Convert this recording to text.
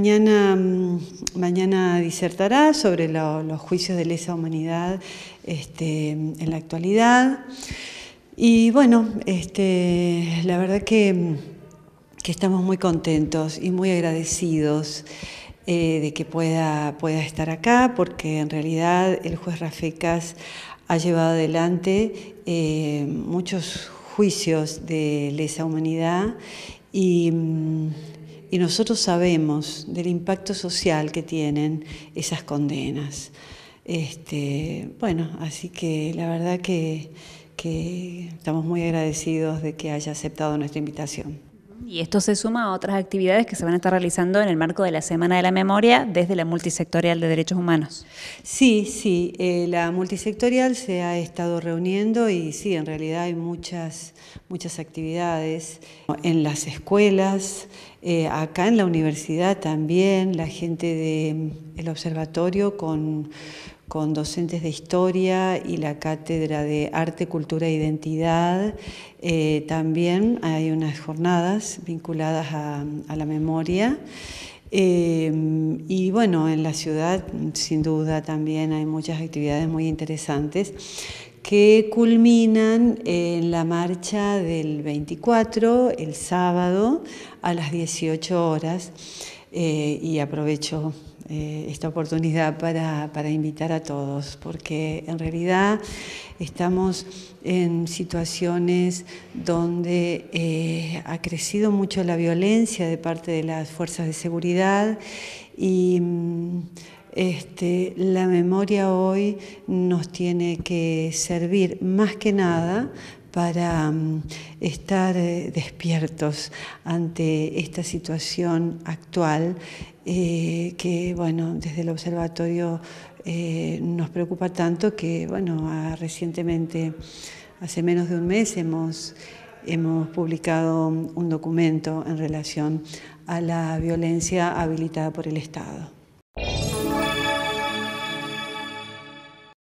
Mañana, mm, mañana disertará sobre los juicios de lesa humanidad este, en la actualidad. Y bueno, este, la verdad que, estamos muy contentos y muy agradecidos eh, de que pueda, pueda estar acá, porque en realidad el juez Rafecas ha llevado adelante eh, muchos juicios de lesa humanidad y mm, y nosotros sabemos del impacto social que tienen esas condenas. Este, bueno, así que la verdad que, estamos muy agradecidos de que haya aceptado nuestra invitación. Y esto se suma a otras actividades que se van a estar realizando en el marco de la Semana de la Memoria desde la Multisectorial de Derechos Humanos. Sí, sí, eh, la multisectorial se ha estado reuniendo y sí, en realidad hay muchas, muchas actividades en las escuelas, eh, acá en la universidad también, la gente del mm, observatorio con, docentes de historia y la cátedra de arte, cultura e identidad. Eh, también hay unas jornadas vinculadas a, la memoria. Eh, y bueno, en la ciudad mm, sin duda también hay muchas actividades muy interesantes que culminan en la marcha del 24, el sábado, a las 18 horas. Eh, y aprovecho eh, esta oportunidad para, invitar a todos, porque en realidad estamos en situaciones donde eh, ha crecido mucho la violencia de parte de las fuerzas de seguridad y mm, este, la memoria hoy nos tiene que servir más que nada para mm, estar eh, despiertos ante esta situación actual eh, que, bueno, desde el observatorio eh, nos preocupa tanto que, bueno, recientemente, hace menos de un mes, hemos, hemos publicado un documento en relación a la violencia habilitada por el Estado.